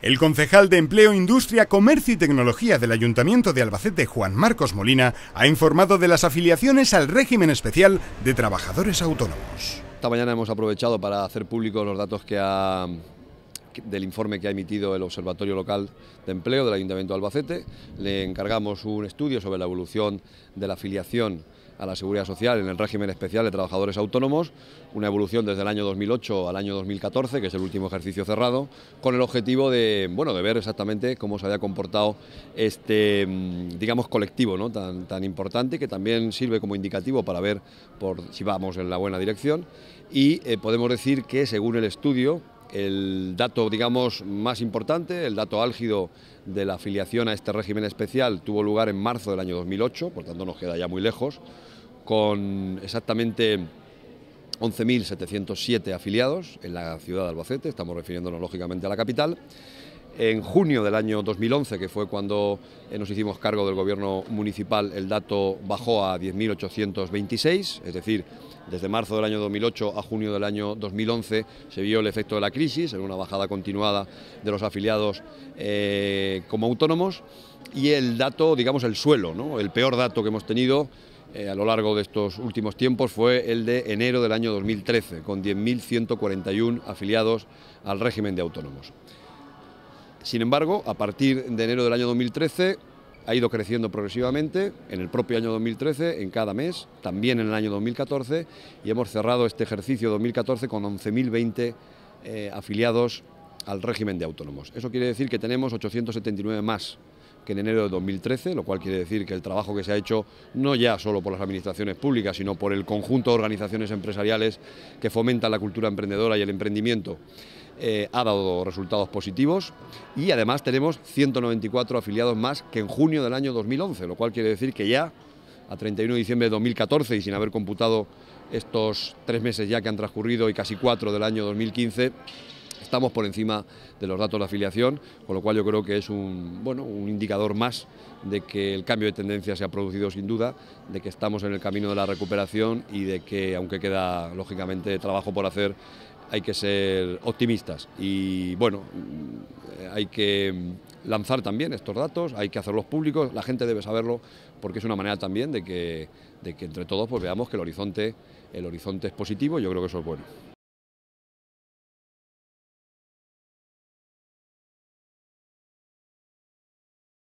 El concejal de Empleo, Industria, Comercio y Tecnología del Ayuntamiento de Albacete, Juan Marcos Molina, ha informado de las afiliaciones al régimen especial de trabajadores autónomos. Esta mañana hemos aprovechado para hacer públicos los datos que ha del informe que ha emitido el Observatorio Local de Empleo del Ayuntamiento de Albacete. Le encargamos un estudio sobre la evolución de la afiliación a la Seguridad Social en el régimen especial de trabajadores autónomos, una evolución desde el año 2008 al año 2014, que es el último ejercicio cerrado, con el objetivo de, bueno, de ver exactamente cómo se había comportado este, mm, digamos, colectivo ¿no? tan, tan importante, que también sirve como indicativo para ver si vamos en la buena dirección. Y eh, podemos decir que, según el estudio, el dato, digamos, más importante, el dato álgido de la afiliación a este régimen especial tuvo lugar en marzo del año 2008, por tanto nos queda ya muy lejos, con exactamente 11.707 afiliados en la ciudad de Albacete, estamos refiriéndonos lógicamente a la capital, en junio del año 2011, que fue cuando eh, nos hicimos cargo del gobierno municipal, el dato bajó a 10.826, es decir, desde marzo del año 2008 a junio del año 2011 se vio el efecto de la crisis en una bajada continuada de los afiliados eh, como autónomos y el dato, digamos, el suelo, el peor dato que hemos tenido eh, a lo largo de estos últimos tiempos fue el de enero del año 2013, con 10.141 afiliados al régimen de autónomos. Sin embargo, a partir de enero del año 2013 ha ido creciendo progresivamente en el propio año 2013, en cada mes, también en el año 2014 y hemos cerrado este ejercicio 2014 con 11.020 eh, afiliados al régimen de autónomos. Eso quiere decir que tenemos 879 más que en enero de 2013, lo cual quiere decir que el trabajo que se ha hecho no ya solo por las administraciones públicas, sino por el conjunto de organizaciones empresariales que fomentan la cultura emprendedora y el emprendimiento eh, ha dado resultados positivos y además tenemos 194 afiliados más que en junio del año 2011, lo cual quiere decir que ya a 31 de diciembre de 2014 y sin haber computado estos tres meses ya que han transcurrido y casi cuatro del año 2015, estamos por encima de los datos de afiliación, con lo cual yo creo que es un, bueno, un indicador más de que el cambio de tendencia se ha producido sin duda, de que estamos en el camino de la recuperación y de que, aunque queda lógicamente trabajo por hacer, hay que ser optimistas y bueno, eh, hay que mm, lanzar también estos datos, hay que hacerlos públicos, la gente debe saberlo porque es una manera también de que, de que entre todos pues, veamos que el horizonte, el horizonte es positivo y yo creo que eso es bueno.